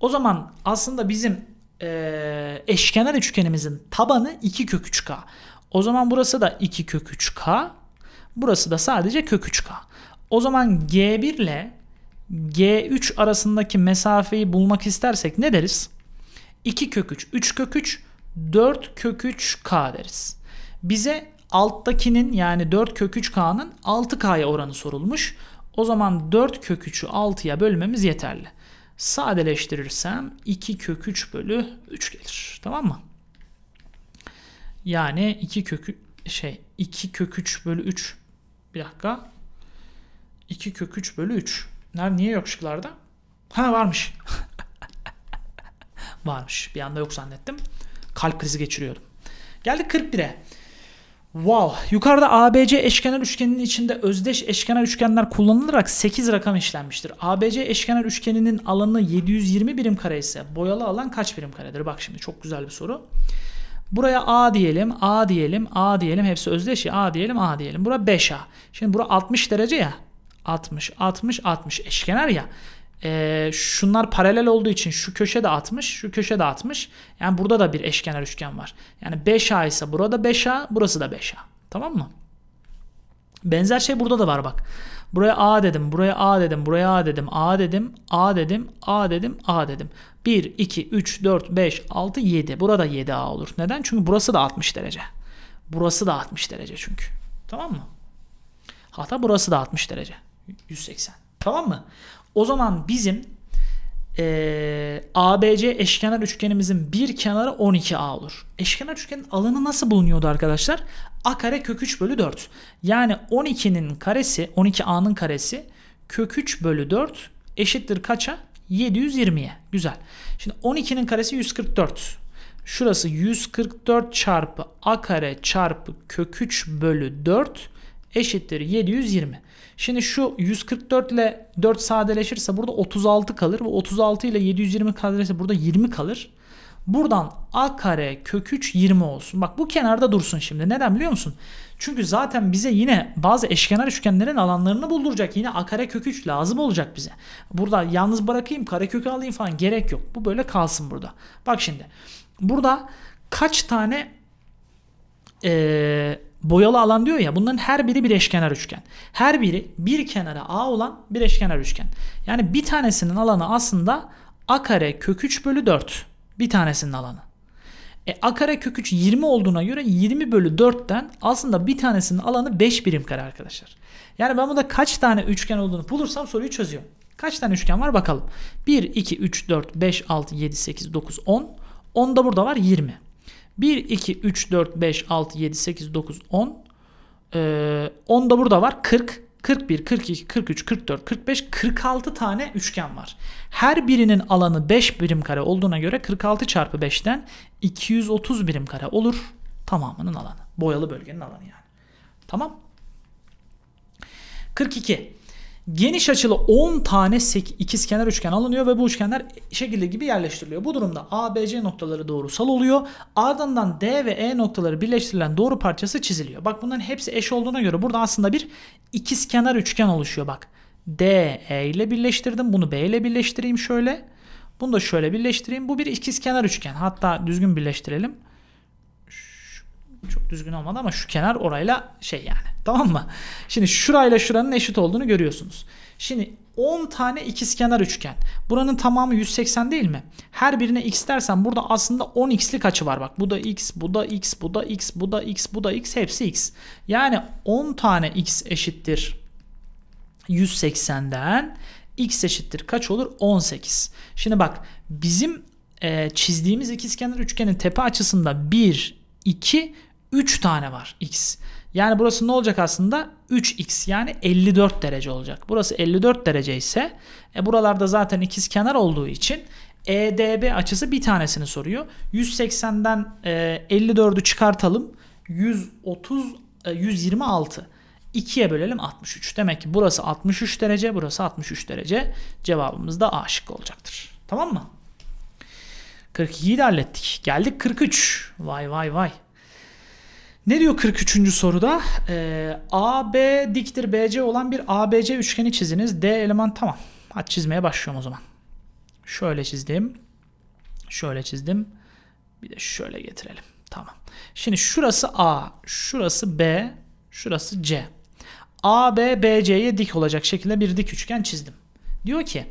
O zaman aslında bizim e, eşkenar üçgenimizin tabanı 2 kök 3k. O zaman burası da 2 kök 3k. Burası da sadece kök 3k. O zaman G1 ile G3 arasındaki mesafeyi bulmak istersek ne deriz? 2 kök 3, 3 kök 3, 4 kök 3K deriz. Bize alttakinin yani 4 kök 3K'nın 6K'ya oranı sorulmuş. O zaman 4 kök 3'ü 6'ya bölmemiz yeterli. Sadeleştirirsem 2 kök 3 bölü 3 gelir. Tamam mı? Yani 2 kök şey 2 kök 3 bölü 3 bir dakika 2 kök 3 bölü 3 Nerede? Niye yok şıklarda? Ha varmış. varmış. Bir anda yok zannettim. Kalp krizi geçiriyordum. Geldik 41'e. Wow. Yukarıda ABC eşkenar üçgeninin içinde özdeş eşkenar üçgenler kullanılarak 8 rakam işlenmiştir. ABC eşkenar üçgeninin alanı 720 birim kare ise boyalı alan kaç birim karedir? Bak şimdi çok güzel bir soru. Buraya A diyelim, A diyelim, A diyelim. Hepsi özdeş ya. A diyelim, A diyelim. Bura 5A. Şimdi bura 60 derece ya. 60, 60, 60 eşkenar ya. E, şunlar paralel olduğu için şu köşe de 60, şu köşe de 60. Yani burada da bir eşkenar üçgen var. Yani 5A ise burada 5A, burası da 5A. Tamam mı? Benzer şey burada da var bak. Buraya A dedim, buraya A dedim, buraya A dedim, A dedim, A dedim, A dedim, A dedim. 1, 2, 3, 4, 5, 6, 7. Burada 7A olur. Neden? Çünkü burası da 60 derece. Burası da 60 derece çünkü. Tamam mı? Hatta burası da 60 derece. 180. Tamam mı? O zaman bizim e, ABC eşkenar üçgenimizin bir kenarı 12A olur. Eşkenar üçgenin alanı nasıl bulunuyordu arkadaşlar? A kare kök 3 bölü 4. Yani 12'nin karesi, 12A'nın karesi kök 3 bölü 4 eşittir kaça? 720'ye. Güzel. Şimdi 12'nin karesi 144. Şurası 144 çarpı A kare çarpı kök 3 bölü 4 eşittir 720. Şimdi şu 144 ile 4 sadeleşirse burada 36 kalır ve 36 ile 720 kalırsa burada 20 kalır. Buradan a kare kök 3 20 olsun. Bak bu kenarda dursun şimdi. Neden biliyor musun? Çünkü zaten bize yine bazı eşkenar üçgenlerin alanlarını bulduracak. Yine a kare kök 3 lazım olacak bize. Burada yalnız bırakayım kare kökü alayım falan gerek yok. Bu böyle kalsın burada. Bak şimdi. Burada kaç tane eee boyalı alan diyor ya bunların her biri bir eşkenar üçgen. Her biri bir kenara A olan bir eşkenar üçgen. Yani bir tanesinin alanı aslında A kare kök 3 bölü 4. Bir tanesinin alanı. E, A kare kök 3 20 olduğuna göre 20 bölü 4'ten aslında bir tanesinin alanı 5 birim kare arkadaşlar. Yani ben burada kaç tane üçgen olduğunu bulursam soruyu çözüyorum. Kaç tane üçgen var bakalım. 1, 2, 3, 4, 5, 6, 7, 8, 9, 10. 10 da burada var 20. 1, 2, 3, 4, 5, 6, 7, 8, 9, 10. Ee, 10 da burada var. 40, 41, 42, 43, 44, 45, 46 tane üçgen var. Her birinin alanı 5 birim kare olduğuna göre 46 çarpı 5'ten 230 birim kare olur. Tamamının alanı. Boyalı bölgenin alanı yani. Tamam. 42 geniş açılı 10 tane ikizkenar üçgen alınıyor ve bu üçgenler şekilde gibi yerleştiriliyor. Bu durumda ABC noktaları doğrusal oluyor. Ardından D ve E noktaları birleştirilen doğru parçası çiziliyor. Bak bunların hepsi eş olduğuna göre burada aslında bir ikizkenar üçgen oluşuyor bak. D E ile birleştirdim. Bunu B ile birleştireyim şöyle. Bunu da şöyle birleştireyim. Bu bir ikizkenar üçgen. Hatta düzgün birleştirelim. Çok düzgün olmadı ama şu kenar orayla şey yani. Tamam mı? Şimdi şurayla şuranın eşit olduğunu görüyorsunuz. Şimdi 10 tane ikizkenar üçgen. Buranın tamamı 180 değil mi? Her birine x dersen burada aslında 10x'lik açı var. Bak bu da x, bu da x, bu da x, bu da x, bu da x hepsi x. Yani 10 tane x eşittir 180'den x eşittir kaç olur? 18. Şimdi bak bizim e, çizdiğimiz ikizkenar üçgenin tepe açısında 1, 2, 3 tane var x. Yani burası ne olacak aslında? 3x yani 54 derece olacak. Burası 54 derece ise e, buralarda zaten ikiz kenar olduğu için EDB açısı bir tanesini soruyor. 180'den e, 54'ü çıkartalım. 130 e, 126. 2'ye bölelim 63. Demek ki burası 63 derece, burası 63 derece. Cevabımız da A şıkkı olacaktır. Tamam mı? 42'yi de hallettik. Geldik 43. Vay vay vay. Ne diyor 43. soruda? Ee, AB diktir BC olan bir ABC üçgeni çiziniz. D eleman tamam. Hadi çizmeye başlıyorum o zaman. Şöyle çizdim. Şöyle çizdim. Bir de şöyle getirelim. Tamam. Şimdi şurası A, şurası B, şurası C. AB BC'ye dik olacak şekilde bir dik üçgen çizdim. Diyor ki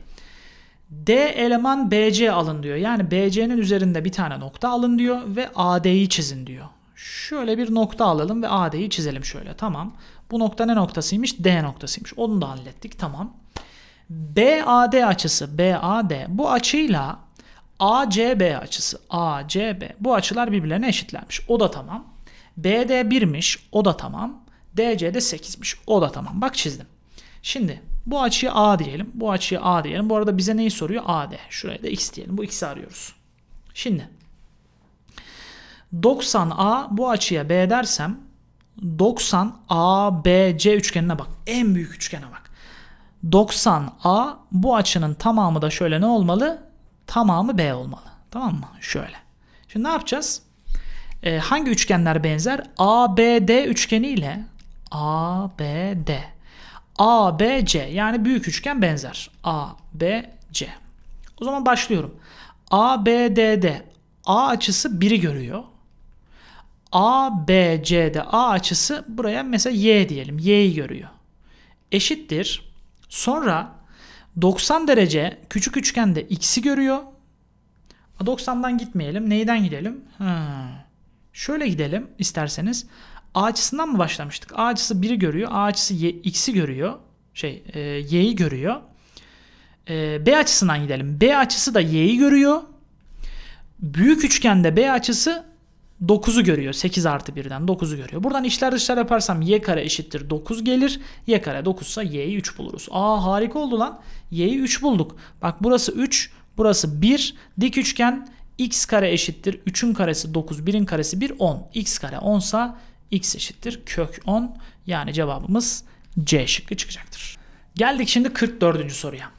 D eleman BC alın diyor. Yani BC'nin üzerinde bir tane nokta alın diyor ve AD'yi çizin diyor. Şöyle bir nokta alalım ve AD'yi çizelim şöyle. Tamam. Bu nokta ne noktasıymış? D noktasıymış. Onu da hallettik. Tamam. BAD açısı BAD bu açıyla ACB açısı ACB bu açılar birbirlerine eşitlenmiş. O da tamam. BD 1'miş. O da tamam. DC de 8'miş. O da tamam. Bak çizdim. Şimdi bu açıyı A diyelim. Bu açıyı A diyelim. Bu arada bize neyi soruyor? AD. Şuraya da X diyelim. Bu X'i arıyoruz. Şimdi 90A bu açıya B dersem 90 ABC üçgenine bak. En büyük üçgene bak. 90A bu açının tamamı da şöyle ne olmalı? Tamamı B olmalı. Tamam mı? Şöyle. Şimdi ne yapacağız? Ee, hangi üçgenler benzer? ABD üçgeni ile ABD. ABC yani büyük üçgen benzer. ABC. O zaman başlıyorum. ABD'de A açısı 1'i görüyor. A, B, C'de A açısı buraya mesela Y diyelim. Y'yi görüyor. Eşittir. Sonra 90 derece küçük üçgende X'i görüyor. 90'dan gitmeyelim. Neyden gidelim? Ha. Şöyle gidelim isterseniz. A açısından mı başlamıştık? A açısı 1'i görüyor. A açısı y, X'i görüyor. Şey e, Y'yi görüyor. E, B açısından gidelim. B açısı da Y'yi görüyor. Büyük üçgende B açısı 9'u görüyor. 8 artı 1'den 9'u görüyor. Buradan işler dışlar yaparsam y kare eşittir 9 gelir. y kare 9 ise y'yi 3 buluruz. Aa harika oldu lan. y'yi 3 bulduk. Bak burası 3, burası 1. Dik üçgen x kare eşittir 3'ün karesi 9, 1'in karesi 1, 10. x kare 10 sa x eşittir kök 10. Yani cevabımız C şıkkı çıkacaktır. Geldik şimdi 44. soruya.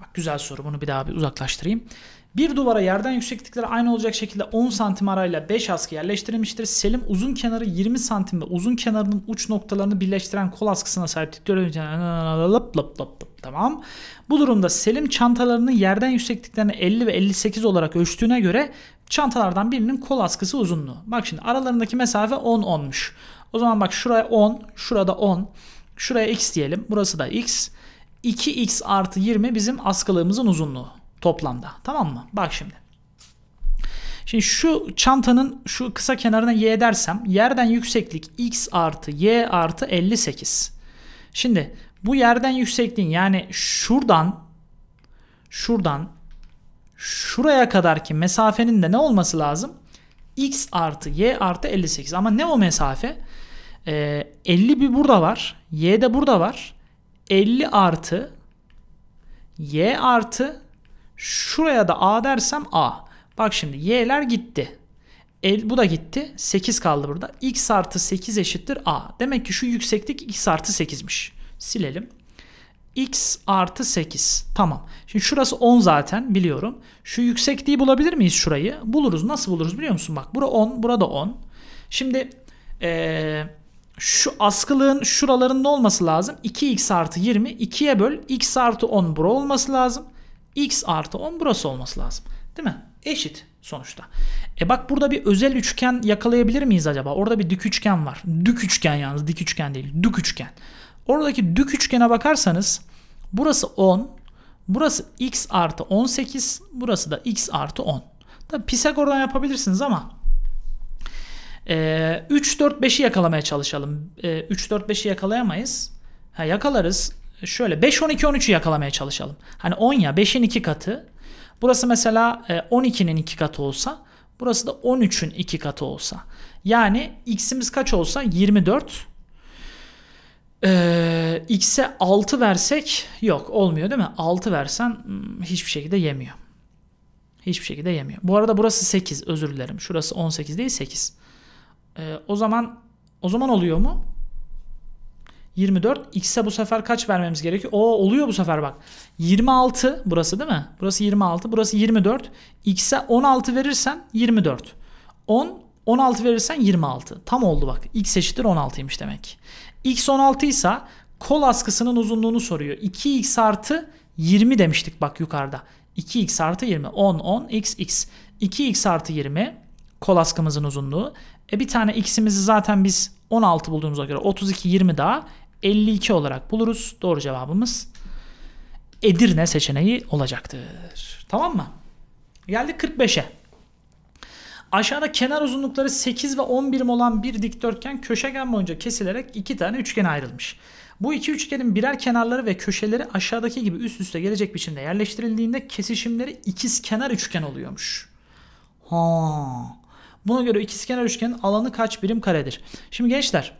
Bak güzel soru bunu bir daha bir uzaklaştırayım. Bir duvara yerden yükseklikleri aynı olacak şekilde 10 santim arayla 5 askı yerleştirilmiştir. Selim uzun kenarı 20 santim ve uzun kenarının uç noktalarını birleştiren kol askısına sahiptir. Iı, ıı, ıı, tamam. Bu durumda Selim çantalarının yerden yüksekliklerini 50 ve 58 olarak ölçtüğüne göre çantalardan birinin kol askısı uzunluğu. Bak şimdi aralarındaki mesafe 10 olmuş. O zaman bak şuraya 10, şurada 10. Şuraya x diyelim. Burası da x. 2x artı 20 bizim askılığımızın uzunluğu toplamda. Tamam mı? Bak şimdi. Şimdi şu çantanın şu kısa kenarına y dersem yerden yükseklik x artı y artı 58. Şimdi bu yerden yüksekliğin yani şuradan şuradan şuraya kadar ki mesafenin de ne olması lazım? x artı y artı 58. Ama ne o mesafe? Ee, 50 bir burada var. y de burada var. 50 artı y artı Şuraya da A dersem A. Bak şimdi y'ler gitti. El, bu da gitti. 8 kaldı burada. x artı 8 eşittir a. Demek ki şu yükseklik x artı 8'miş. Silelim. x artı 8. Tamam. Şimdi şurası 10 zaten biliyorum. Şu yüksekliği bulabilir miyiz şurayı? Buluruz. Nasıl buluruz biliyor musun? Bak bura 10. Burada 10. Şimdi ee, şu askılığın şuralarında olması lazım. 2x artı 20. 2'ye böl. x artı 10 bura olması lazım x artı 10 burası olması lazım. Değil mi? Eşit sonuçta. E bak burada bir özel üçgen yakalayabilir miyiz acaba? Orada bir dik üçgen var. Dük üçgen yalnız dik üçgen değil. Dük üçgen. Oradaki dük üçgene bakarsanız burası 10. Burası x artı 18. Burası da x artı 10. Tabi Pisagor'dan yapabilirsiniz ama e, 3, 4, 5'i yakalamaya çalışalım. E, 3, 4, 5'i yakalayamayız. Ha, yakalarız şöyle 5 12 13'ü yakalamaya çalışalım. Hani 10 ya 5'in 2 katı. Burası mesela 12'nin e, 2 katı olsa burası da 13'ün 2 katı olsa. Yani x'imiz kaç olsa 24. Ee, x'e 6 versek yok olmuyor değil mi? 6 versen hmm, hiçbir şekilde yemiyor. Hiçbir şekilde yemiyor. Bu arada burası 8 özür dilerim. Şurası 18 değil 8. Ee, o zaman o zaman oluyor mu? 24. X'e bu sefer kaç vermemiz gerekiyor? O oluyor bu sefer bak. 26 burası değil mi? Burası 26. Burası 24. X'e 16 verirsen 24. 10 16 verirsen 26. Tam oldu bak. X eşittir 16'ymış demek. X 16 ise kol askısının uzunluğunu soruyor. 2x artı 20 demiştik bak yukarıda. 2x artı 20. 10, 10, x, x. 2x artı 20 kol askımızın uzunluğu. E bir tane x'imizi zaten biz 16 bulduğumuza göre 32, 20 daha. 52 olarak buluruz. Doğru cevabımız Edirne seçeneği olacaktır. Tamam mı? Geldik 45'e. Aşağıda kenar uzunlukları 8 ve 10 birim olan bir dikdörtgen köşegen boyunca kesilerek iki tane üçgen ayrılmış. Bu iki üçgenin birer kenarları ve köşeleri aşağıdaki gibi üst üste gelecek biçimde yerleştirildiğinde kesişimleri ikiz kenar üçgen oluyormuş. Ha. Buna göre ikizkenar üçgenin alanı kaç birim karedir? Şimdi gençler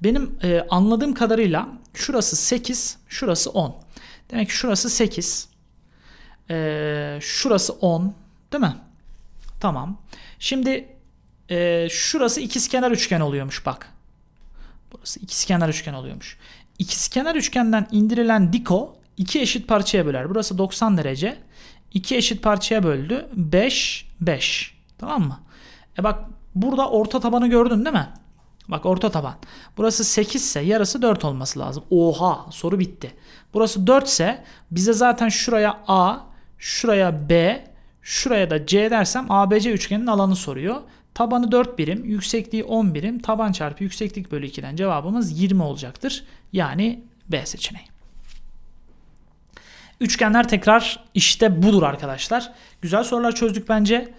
benim e, anladığım kadarıyla şurası 8, şurası 10. Demek ki şurası 8. E, şurası 10 değil mi? Tamam. Şimdi e, şurası ikizkenar üçgen oluyormuş bak. Burası ikizkenar üçgen oluyormuş. İkizkenar üçgenden indirilen diko iki eşit parçaya böler. Burası 90 derece. 2 eşit parçaya böldü. 5, 5. Tamam mı? E bak burada orta tabanı gördün değil mi? Bak orta taban. Burası 8 ise yarısı 4 olması lazım. Oha soru bitti. Burası 4 ise bize zaten şuraya A, şuraya B, şuraya da C dersem ABC üçgenin alanı soruyor. Tabanı 4 birim, yüksekliği 10 birim, taban çarpı yükseklik bölü 2'den cevabımız 20 olacaktır. Yani B seçeneği. Üçgenler tekrar işte budur arkadaşlar. Güzel sorular çözdük bence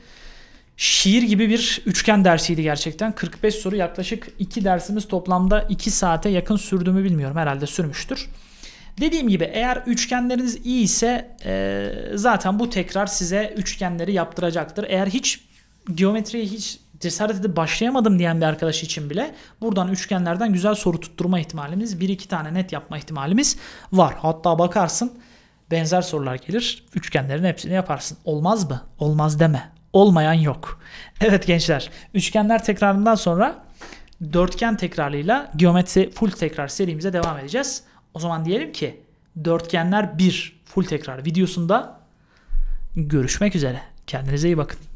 şiir gibi bir üçgen dersiydi gerçekten. 45 soru yaklaşık 2 dersimiz toplamda 2 saate yakın sürdü mü bilmiyorum. Herhalde sürmüştür. Dediğim gibi eğer üçgenleriniz iyi ise e, zaten bu tekrar size üçgenleri yaptıracaktır. Eğer hiç geometriye hiç cesaret edip başlayamadım diyen bir arkadaş için bile buradan üçgenlerden güzel soru tutturma ihtimalimiz, bir iki tane net yapma ihtimalimiz var. Hatta bakarsın benzer sorular gelir, üçgenlerin hepsini yaparsın. Olmaz mı? Olmaz deme olmayan yok. Evet gençler üçgenler tekrarından sonra dörtgen tekrarıyla geometri full tekrar serimize devam edeceğiz. O zaman diyelim ki dörtgenler 1 full tekrar videosunda görüşmek üzere. Kendinize iyi bakın.